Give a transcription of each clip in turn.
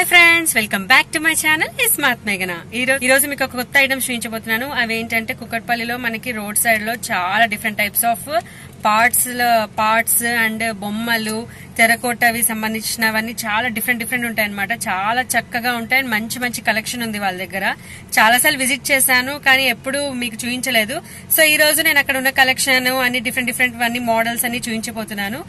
hi friends welcome back to my channel మాత్ మేఘన ఈ రోజు మీకు ఒక కొత్త ఐటమ్ చూపించబోతున్నాను అవేంటంటే కుక్కట్పల్లిలో మనకి రోడ్ సైడ్ లో చాలా different types of parts parts and బొమ్మలు తెరకోటవి సంబంధించినవన్నీ చాలా డిఫరెంట్ డిఫరెంట్ ఉంటాయి అనమాట చాలా చక్కగా ఉంటాయి అండ్ మంచి మంచి కలెక్షన్ ఉంది వాళ్ళ దగ్గర చాలాసార్లు విజిట్ చేశాను కానీ ఎప్పుడు మీకు చూపించలేదు సో ఈ రోజు నేను అక్కడ ఉన్న కలెక్షన్ అన్ని డిఫరెంట్ డిఫరెంట్ అన్ని మోడల్స్ అన్ని చూపించబోతున్నాను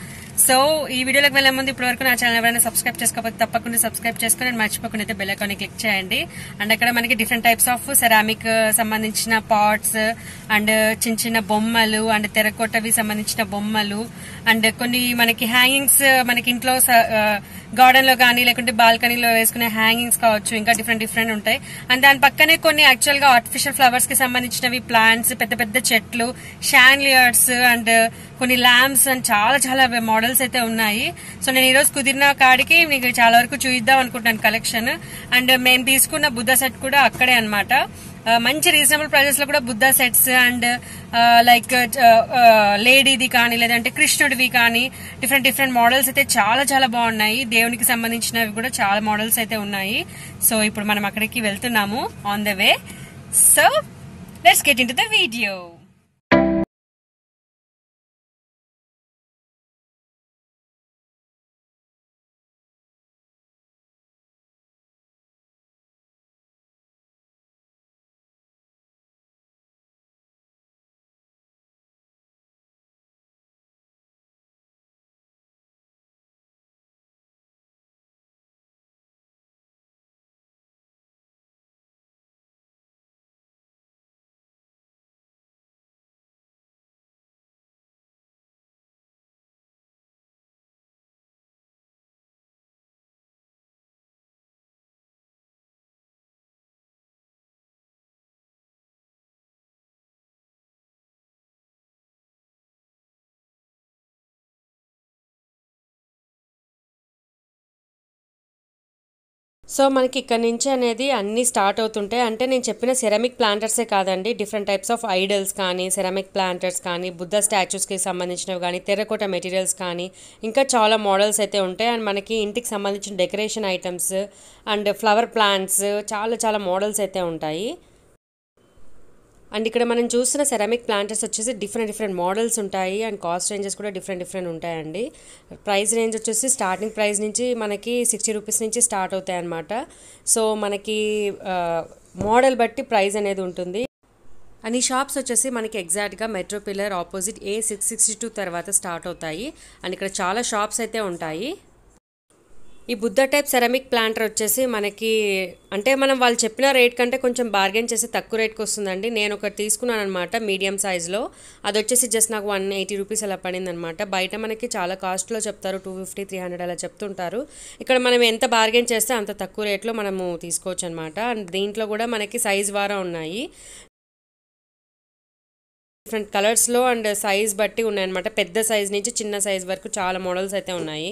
సో ఈ వీడియోలోకి వెళ్లే ముందు ఇప్పటి వరకు నా ఛానల్ ఎవరైనా సబ్స్క్రైబ్ చేసుకోకపోతే తప్పకుండా సబ్స్క్రైబ్ చేసుకుని నేను మర్చిపోకుండా అయితే బెల్లకాన్ని క్లిక్ చేయండి అండ్ అక్కడ మనకి డిఫరెంట్ టైప్స్ ఆఫ్ సెరామిక్ సంబంధించిన పార్ట్స్ అండ్ చిన్న చిన్న బొమ్మలు అండ్ తెరకోటవి సంబంధించిన సంబంధించిన బొమ్మలు అండ్ కొన్ని మనకి హ్యాంగింగ్స్ మనకి ఇంట్లో గార్డెన్ లో కానీ లేకుంటే బాల్కనీలో వేసుకునే హ్యాంగింగ్స్ కావచ్చు ఇంకా డిఫరెంట్ డిఫరెంట్ ఉంటాయి అండ్ దాని పక్కనే కొన్ని యాక్చువల్ గా ఆర్టిఫిషియల్ ఫ్లవర్స్ కి సంబంధించినవి ప్లాంట్స్ పెద్ద పెద్ద చెట్లు షాన్లియర్స్ అండ్ కొన్ని ల్యాంప్స్ అండ్ చాలా చాలా మోడల్స్ అయితే ఉన్నాయి సో నేను ఈరోజు కుదిరిన కాడికి మీకు చాలా వరకు చూయిద్దాం అనుకుంటున్నాను కలెక్షన్ అండ్ మేము తీసుకున్న బుద్ధ సెట్ కూడా అక్కడే అనమాట మంచి రీజనబుల్ ప్రైజెస్ లో కూడా బుద్ధా సెట్స్ అండ్ లైక్ లేడీది కానీ లేదంటే కృష్ణుడివి కానీ డిఫరెంట్ డిఫరెంట్ మోడల్స్ అయితే చాలా చాలా బాగున్నాయి దేవునికి సంబంధించినవి కూడా చాలా మోడల్స్ అయితే ఉన్నాయి సో ఇప్పుడు మనం అక్కడికి వెళ్తున్నాము on the way so let's get into the video so మనకి ఇక్కడ నుంచి అనేది అన్నీ స్టార్ట్ అవుతుంటాయి అంటే నేను చెప్పిన సెరామిక్ ప్లాంటర్సే కాదండి డిఫరెంట్ టైప్స్ ఆఫ్ ఐడల్స్ కానీ సెరామిక్ ప్లాంటర్స్ కానీ బుద్ధ స్టాచ్యూస్కి సంబంధించినవి కానీ తెరకోట మెటీరియల్స్ కానీ ఇంకా చాలా మోడల్స్ అయితే ఉంటాయి అండ్ మనకి ఇంటికి సంబంధించిన decoration items and flower plants చాలా చాలా మోడల్స్ అయితే ఉంటాయి అండ్ ఇక్కడ మనం చూసిన సెరామిక్ ప్లాంటర్స్ వచ్చేసి డిఫరెంట్ డిఫరెంట్ మోడల్స్ ఉంటాయి అండ్ కాస్ట్ రేంజెస్ కూడా డిఫరెంట్ డిఫరెంట్ ఉంటాయండి ప్రైస్ రేంజ్ వచ్చేసి స్టార్టింగ్ ప్రైస్ నుంచి మనకి సిక్స్టీ రూపీస్ నుంచి స్టార్ట్ అవుతాయి అన్నమాట సో మనకి మోడల్ బట్టి ప్రైస్ అనేది ఉంటుంది అండ్ ఈ షాప్స్ వచ్చేసి మనకి ఎగ్జాక్ట్గా metro pillar opposite A six sixty two తర్వాత స్టార్ట్ అవుతాయి అండ్ ఇక్కడ చాలా షాప్స్ అయితే ఉంటాయి ఈ బుద్ధ టైప్ సెరామిక్ ప్లాంటర్ వచ్చేసి మనకి అంటే మనం వాళ్ళు చెప్పిన రేట్ కంటే కొంచెం బార్గెన్ చేసి తక్కువ రేట్కి వస్తుందండి నేను ఒకటి తీసుకున్నాను అనమాట మీడియం సైజ్లో అది వచ్చేసి జస్ట్ నాకు వన్ ఎయిటీ రూపీస్ అలా పడిందనమాట బయట మనకి చాలా కాస్ట్లో చెప్తారు టూ ఫిఫ్టీ త్రీ హండ్రెడ్ అలా చెప్తుంటారు ఇక్కడ మనం ఎంత బార్గెన్ చేస్తే అంత తక్కువ రేట్లో మనము తీసుకోవచ్చు అనమాట అండ్ దీంట్లో కూడా మనకి సైజ్ వారా ఉన్నాయి డిఫరెంట్ కలర్స్లో అండ్ సైజ్ బట్టి ఉన్నాయన్నమాట పెద్ద సైజ్ నుంచి చిన్న సైజ్ వరకు చాలా మోడల్స్ అయితే ఉన్నాయి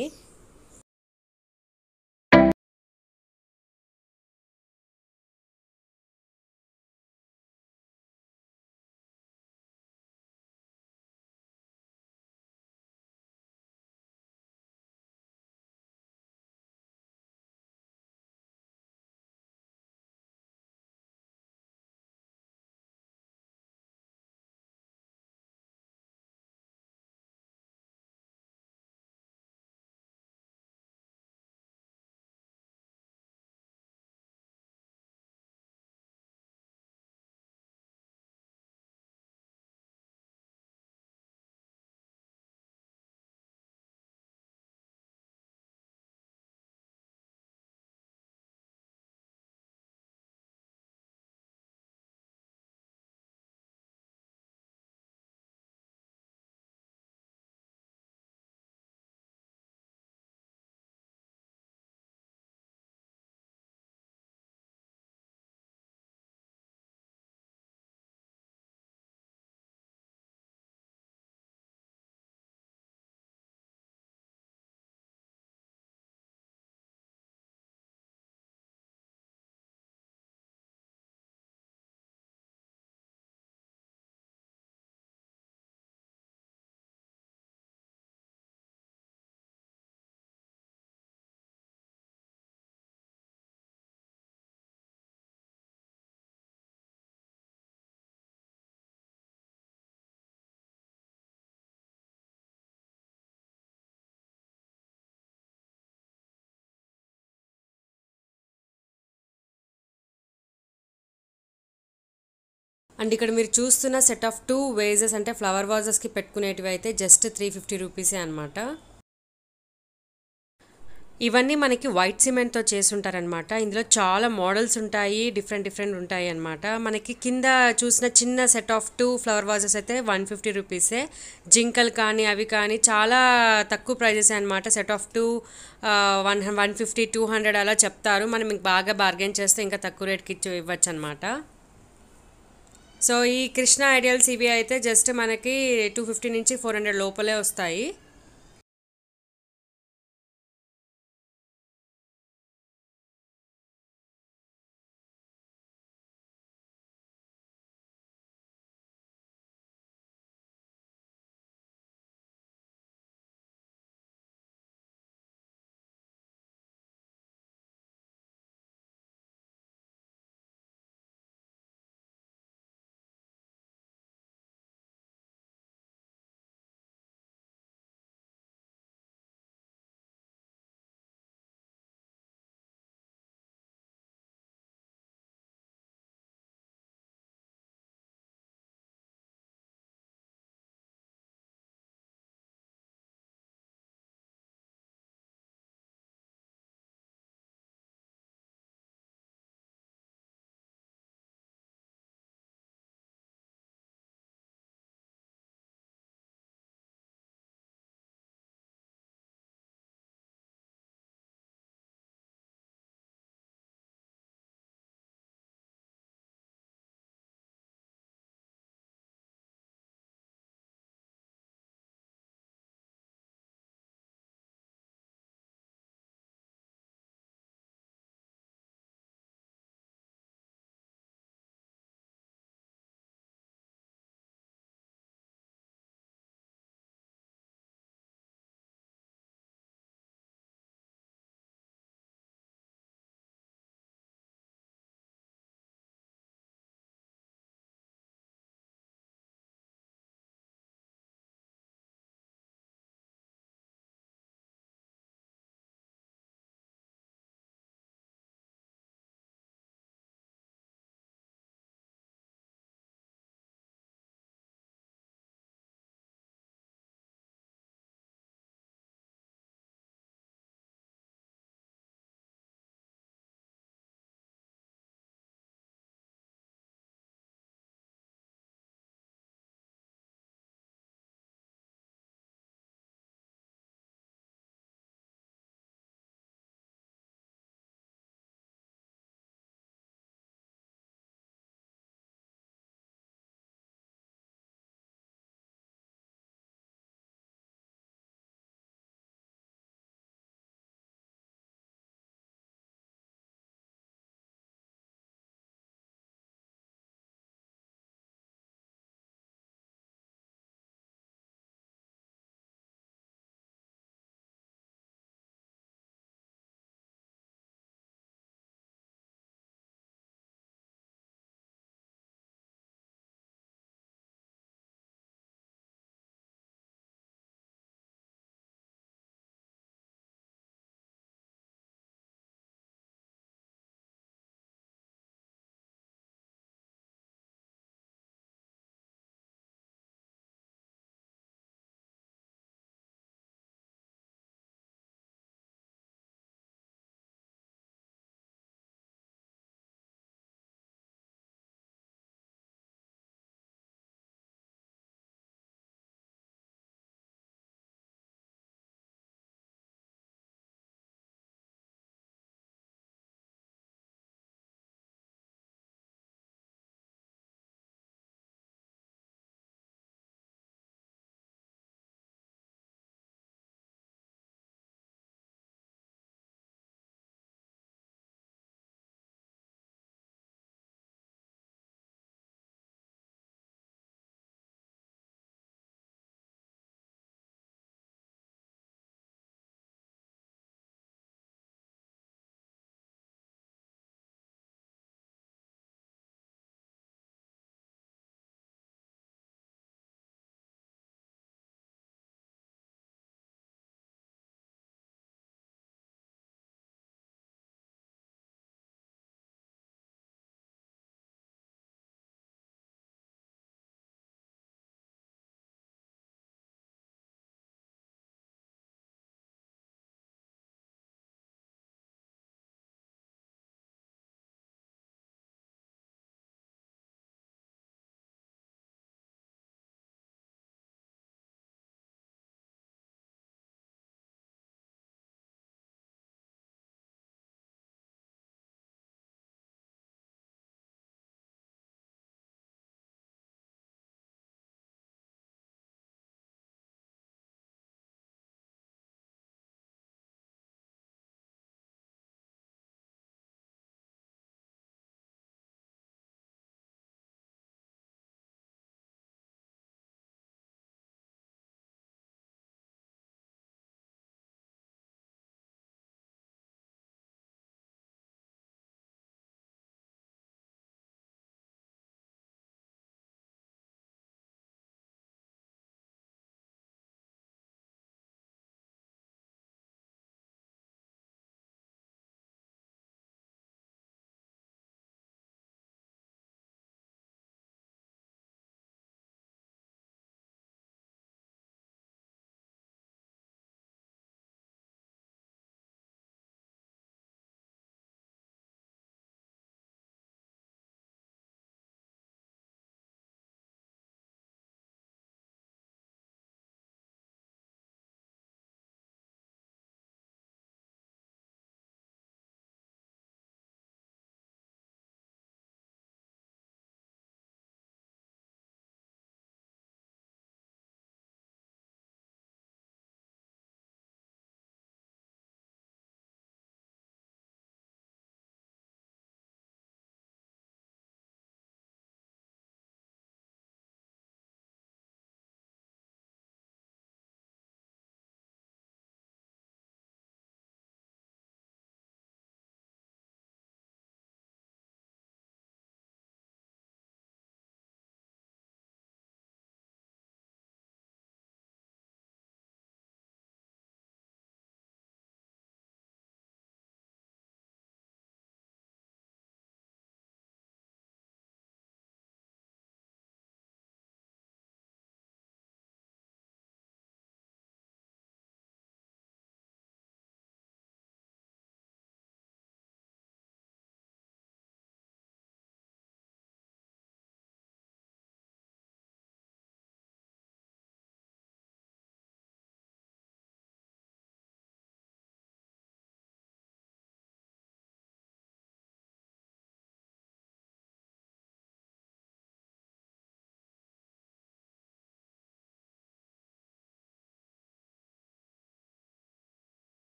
అండ్ ఇక్కడ మీరు చూస్తున్న సెట్ ఆఫ్ టూ వేజెస్ అంటే ఫ్లవర్ వాజెస్కి పెట్టుకునేటివి అయితే జస్ట్ త్రీ ఫిఫ్టీ రూపీసే అనమాట ఇవన్నీ మనకి వైట్ సిమెంట్తో ఉంటారనమాట ఇందులో చాలా మోడల్స్ ఉంటాయి డిఫరెంట్ డిఫరెంట్ ఉంటాయి అనమాట మనకి కింద చూసిన చిన్న set of two flower vases అయితే వన్ ఫిఫ్టీ రూపీసే జింకలు కానీ అవి కానీ చాలా తక్కువ ప్రైజెస్ అనమాట set of two one one fifty two hundred అలా చెప్తారు మనం బాగా బార్గెన్ చేస్తే ఇంకా తక్కువ రేట్కి ఇచ్చి ఇవ్వచ్చు అనమాట సో ఈ కృష్ణ ఐడియల్ సిబిఐ అయితే జస్ట్ మనకి టూ ఫిఫ్టీ నుంచి ఫోర్ హండ్రెడ్ లోపలే వస్తాయి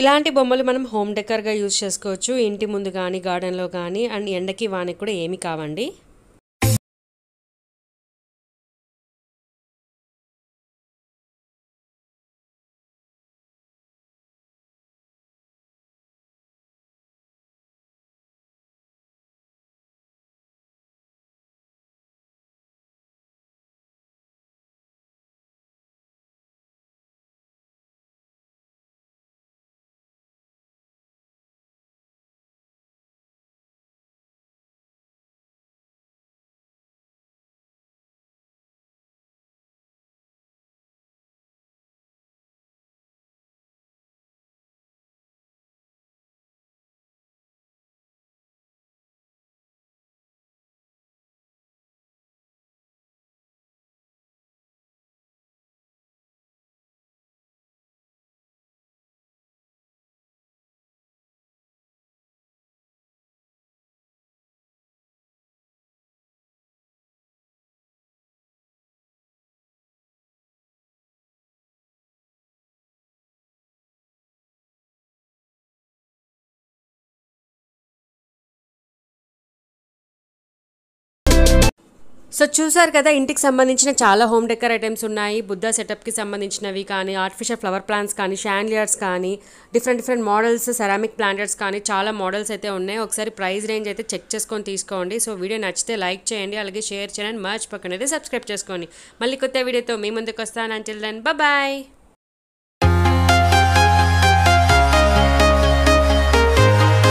ఇలాంటి బొమ్మలు మనం హోమ్ డెకర్గా యూజ్ చేసుకోవచ్చు ఇంటి ముందు కానీ గార్డెన్లో కానీ అండ్ ఎండకి వానికి కూడా ఏమి కావండి సో చూసారు కదా ఇంటికి సంబంధించిన చాలా హోమ్ డెకర్ ఐటమ్స్ ఉన్నాయి బుద్ధ సెటప్కి సంబంధించినవి కానీ ఆర్టిఫిషియల్ ఫ్లవర్ ప్లాంట్స్ కానీ షాండ్లియర్స్ కానీ different different models ceramic planters కానీ చాలా మోడల్స్ అయితే ఉన్నాయి ఒకసారి ప్రైస్ రేంజ్ అయితే చెక్ చేసుకొని తీసుకోండి సో వీడియో నచ్చితే లైక్ చేయండి అలాగే షేర్ చేయండి మర్చిపోకండి అయితే సబ్స్క్రైబ్ చేసుకోండి మళ్ళీ కొత్త వీడియోతో మీ ముందుకు వస్తాను అంటిల్ దెన్ బాయ్